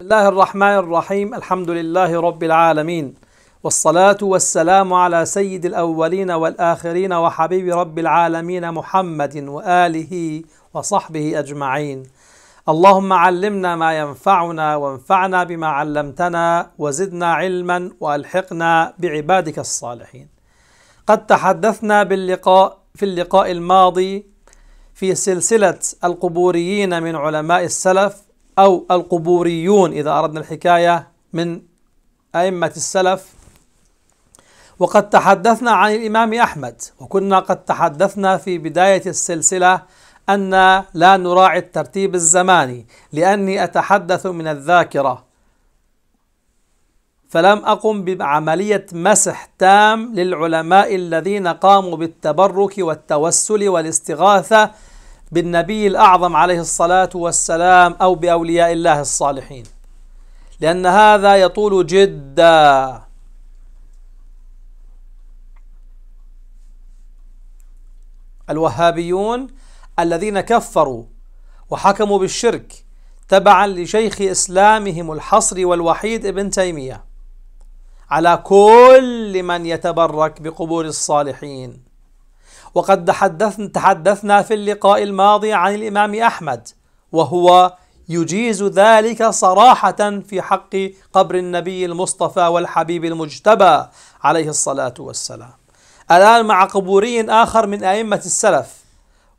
بسم الله الرحمن الرحيم الحمد لله رب العالمين والصلاة والسلام على سيد الأولين والآخرين وحبيب رب العالمين محمد وآله وصحبه أجمعين اللهم علمنا ما ينفعنا وانفعنا بما علمتنا وزدنا علما وألحقنا بعبادك الصالحين قد تحدثنا باللقاء في اللقاء الماضي في سلسلة القبوريين من علماء السلف أو القبوريون إذا أردنا الحكاية من أئمة السلف وقد تحدثنا عن الإمام أحمد وكنا قد تحدثنا في بداية السلسلة أن لا نراعي الترتيب الزماني لأني أتحدث من الذاكرة فلم أقم بعملية مسح تام للعلماء الذين قاموا بالتبرك والتوسل والاستغاثة بالنبي الأعظم عليه الصلاة والسلام أو بأولياء الله الصالحين لأن هذا يطول جدا الوهابيون الذين كفروا وحكموا بالشرك تبعا لشيخ إسلامهم الحصري والوحيد ابن تيمية على كل من يتبرك بقبور الصالحين وقد تحدثنا في اللقاء الماضي عن الإمام أحمد وهو يجيز ذلك صراحة في حق قبر النبي المصطفى والحبيب المجتبى عليه الصلاة والسلام الآن مع قبوري آخر من أئمة السلف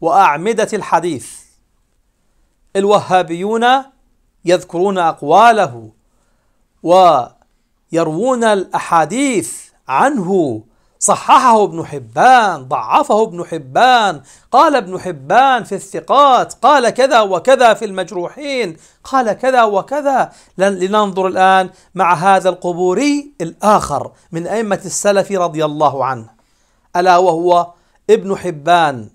وأعمدة الحديث الوهابيون يذكرون أقواله ويروون الأحاديث عنه صححه ابن حبان ضعفه ابن حبان قال ابن حبان في الثقات قال كذا وكذا في المجروحين قال كذا وكذا لننظر الآن مع هذا القبوري الآخر من أئمة السلف رضي الله عنه ألا وهو ابن حبان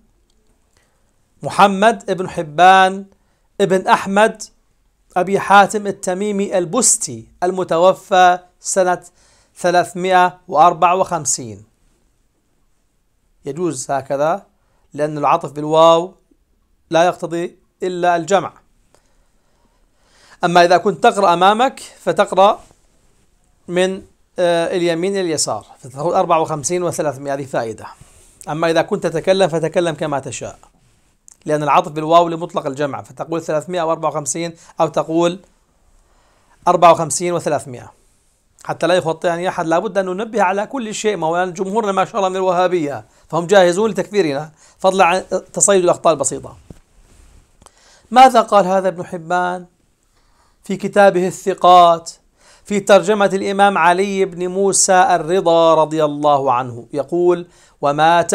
محمد ابن حبان ابن أحمد أبي حاتم التميمي البستي المتوفى سنة 354 يجوز هكذا لأن العطف بالواو لا يقتضي إلا الجمع أما إذا كنت تقرأ أمامك فتقرأ من آه، اليمين إلى اليسار فتقول 54 و300 هذه فائدة أما إذا كنت تتكلم فتكلم كما تشاء لأن العطف بالواو لمطلق الجمع فتقول 354 أو تقول 54 و300 حتى لا يخطئ يعني أحد لابد أن ننبه على كل شيء ما هو يعني جمهورنا ما شاء الله من الوهابية فهم جاهزون لتكفيرنا فضلا عن تصيد الأخطاء البسيطة ماذا قال هذا ابن حبان في كتابه الثقات في ترجمة الإمام علي بن موسى الرضا رضي الله عنه يقول ومات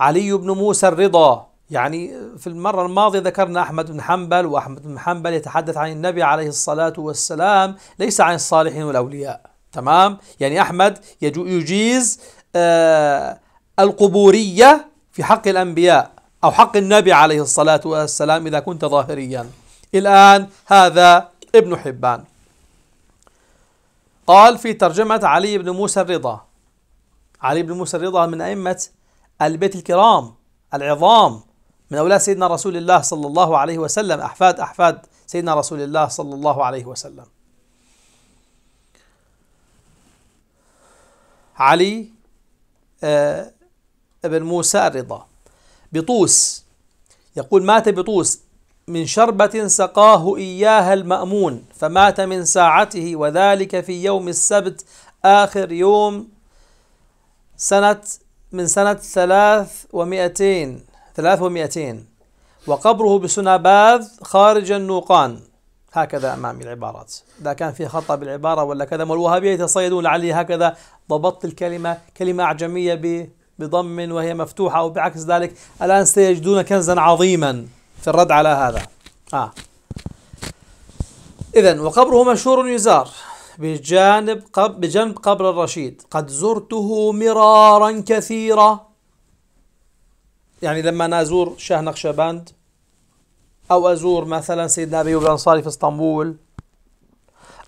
علي بن موسى الرضا يعني في المرة الماضية ذكرنا أحمد بن حنبل وأحمد بن حنبل يتحدث عن النبي عليه الصلاة والسلام ليس عن الصالحين والأولياء تمام يعني أحمد يجيز آه القبورية في حق الأنبياء أو حق النبي عليه الصلاة والسلام إذا كنت ظاهريا الآن هذا ابن حبان قال في ترجمة علي بن موسى الرضا علي بن موسى الرضا من أئمة البيت الكرام العظام من أولاد سيدنا رسول الله صلى الله عليه وسلم أحفاد أحفاد سيدنا رسول الله صلى الله عليه وسلم علي آه، بن موسى الرضا بطوس يقول مات بطوس من شربة سقاه إياها المأمون فمات من ساعته وذلك في يوم السبت آخر يوم سنة من سنة ثلاث ومئتين 300 وقبره بسناباذ خارج النوقان هكذا أمامي العبارات إذا كان في خطأ بالعبارة ولا كذا والوهابية يتصيدون لعلي هكذا ضبطت الكلمة كلمة أعجمية بضم وهي مفتوحة أو بعكس ذلك الآن سيجدون كنزا عظيما في الرد على هذا آه. إذا وقبره مشهور يزار بجانب قبر بجنب قبر الرشيد قد زرته مرارا كثيرا يعني لما أنا أزور شاه نقشبند أو أزور مثلا سيدنا ابي الأنصاري في اسطنبول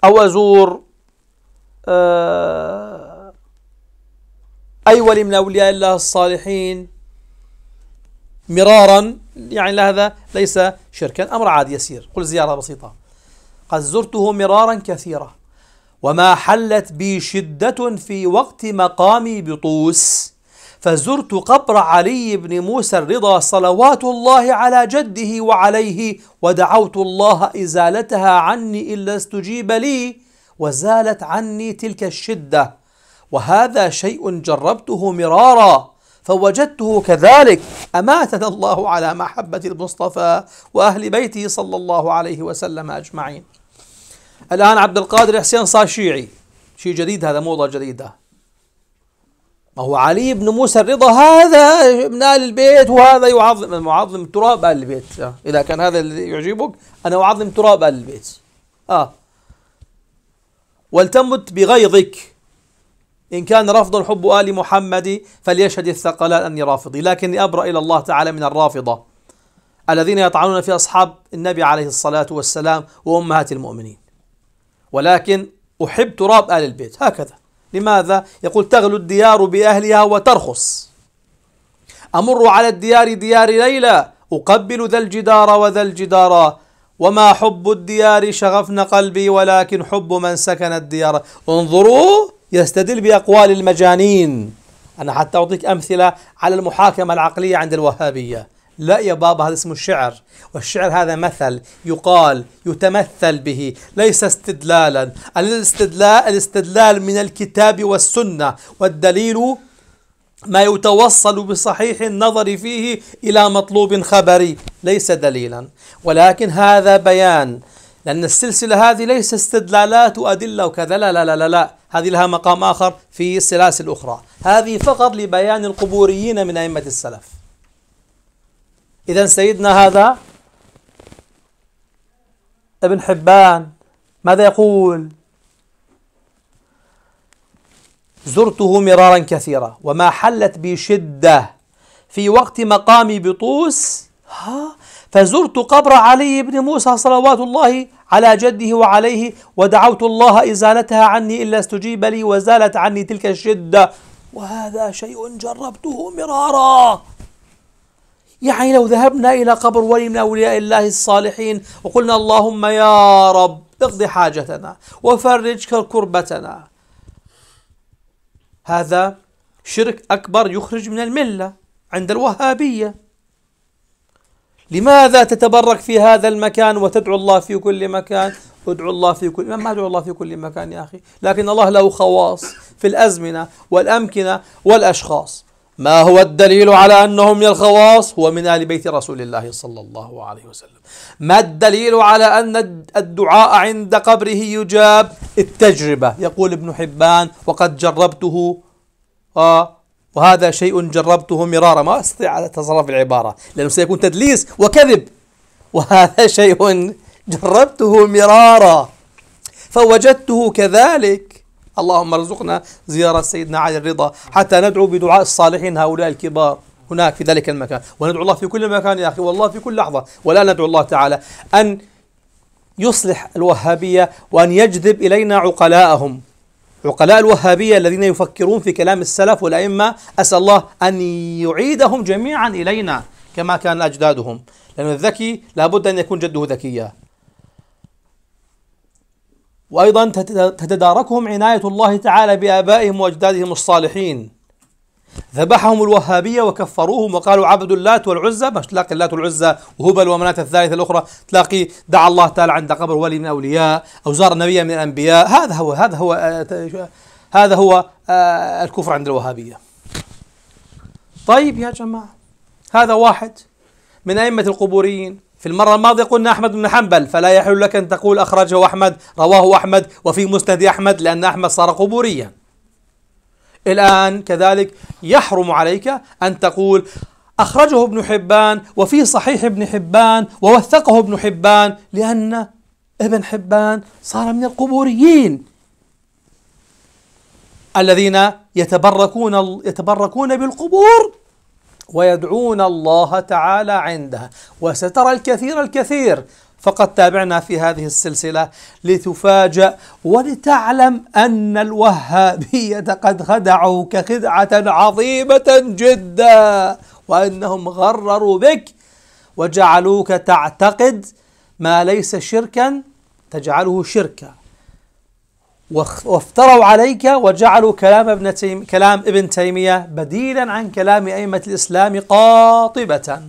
أو أزور آه، أي ولي من أولياء الله الصالحين مرارا يعني هذا ليس شركا أمر عادي يسير قل زيارة بسيطة قد زرته مرارا كثيرة وما حلت بي شدة في وقت مقامي بطوس فزرت قبر علي بن موسى الرضا صلوات الله على جده وعليه ودعوت الله ازالتها عني الا استجيب لي وزالت عني تلك الشده وهذا شيء جربته مرارا فوجدته كذلك اماتنا الله على محبه المصطفى واهل بيته صلى الله عليه وسلم اجمعين الان عبد القادر حسين صار شيعي شيء جديد هذا موضه جديده ما هو علي بن موسى الرضا هذا من آل البيت وهذا يعظم أنا أعظم تراب آل البيت آه، إذا كان هذا الذي يعجبك أنا أعظم تراب آل البيت آه ولتمت بغيظك إن كان رفض الحب آل محمد فليشهد الثقلان أني رافضي لكني أبرأ إلى الله تعالى من الرافضة الذين يطعنون في أصحاب النبي عليه الصلاة والسلام وأمهات المؤمنين ولكن أحب تراب آل البيت هكذا لماذا؟ يقول تغلو الديار بأهلها وترخص أمر على الديار ديار ليلى أقبل ذا الجدار وذا الجدار وما حب الديار شغفن قلبي ولكن حب من سكن الديار انظروا يستدل بأقوال المجانين أنا حتى أعطيك أمثلة على المحاكمة العقلية عند الوهابية لا يا بابا هذا اسمه الشعر والشعر هذا مثل يقال يتمثل به ليس استدلالا الاستدلال الاستدلال من الكتاب والسنة والدليل ما يتوصل بصحيح النظر فيه إلى مطلوب خبري ليس دليلا ولكن هذا بيان لأن السلسلة هذه ليس استدلالات وأدلة وكذا لا لا لا لا, لا. هذه لها مقام آخر في السلاسل الأخرى هذه فقط لبيان القبوريين من أئمة السلف إذا سيدنا هذا ابن حبان ماذا يقول زرته مرارا كثيرا وما حلت بي شدة في وقت مقامي بطوس ها فزرت قبر علي بن موسى صلوات الله على جده وعليه ودعوت الله إزالتها عني إلا استجيب لي وزالت عني تلك الشدة وهذا شيء جربته مرارا يعني لو ذهبنا إلى قبر ولي من أولياء الله الصالحين وقلنا اللهم يا رب اقض حاجتنا وفرج كربتنا هذا شرك أكبر يخرج من الملة عند الوهابية لماذا تتبرك في هذا المكان وتدعو الله في كل مكان ادعو الله في كل ما ادعو الله في كل مكان يا أخي لكن الله له خواص في الأزمنة والأمكنة والأشخاص ما هو الدليل على أنهم من الخواص هو من آل بيت رسول الله صلى الله عليه وسلم ما الدليل على أن الدعاء عند قبره يجاب التجربة يقول ابن حبان وقد جربته آه وهذا شيء جربته مرارا ما أستطيع أن أتصرف العبارة لأنه سيكون تدليس وكذب وهذا شيء جربته مرارا فوجدته كذلك اللهم ارزقنا زيارة سيدنا علي الرضا حتى ندعو بدعاء الصالحين هؤلاء الكبار هناك في ذلك المكان وندعو الله في كل مكان يا أخي والله في كل لحظة ولا ندعو الله تعالى أن يصلح الوهابية وأن يجذب إلينا عقلاءهم عقلاء الوهابية الذين يفكرون في كلام السلف والأئمة أسأل الله أن يعيدهم جميعا إلينا كما كان أجدادهم لأن الذكي لابد أن يكون جده ذكيا وأيضا تتداركهم عناية الله تعالى بآبائهم وأجدادهم الصالحين ذبحهم الوهابية وكفروهم وقالوا عبد اللات والعزى مش تلاقي اللات والعزى وهبل ومناة الثالثة الأخرى تلاقي دعا الله تعالى عند قبر ولي من أولياء أو زار نبي من الأنبياء هذا هو هذا هو آه، هذا هو آه، الكفر عند الوهابية طيب يا جماعة هذا واحد من أئمة القبوريين في المرة الماضية قلنا أحمد بن حنبل فلا يحل لك أن تقول أخرجه أحمد رواه أحمد وفي مسند أحمد لأن أحمد صار قبوريا الآن كذلك يحرم عليك أن تقول أخرجه ابن حبان وفي صحيح ابن حبان ووثقه ابن حبان لأن ابن حبان صار من القبوريين الذين يتبركون يتبركون بالقبور ويدعون الله تعالى عندها وسترى الكثير الكثير فقد تابعنا في هذه السلسله لتفاجأ ولتعلم ان الوهابيه قد خدعوك خدعه عظيمه جدا وانهم غرروا بك وجعلوك تعتقد ما ليس شركا تجعله شركا وافتروا عليك وجعلوا كلام ابن تيم كلام ابن تيمية بديلا عن كلام أئمة الإسلام قاطبة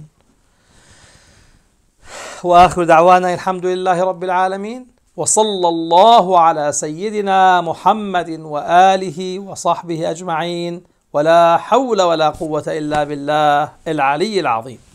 وآخر دعوانا الحمد لله رب العالمين وصلى الله على سيدنا محمد وآله وصحبه أجمعين ولا حول ولا قوة إلا بالله العلي العظيم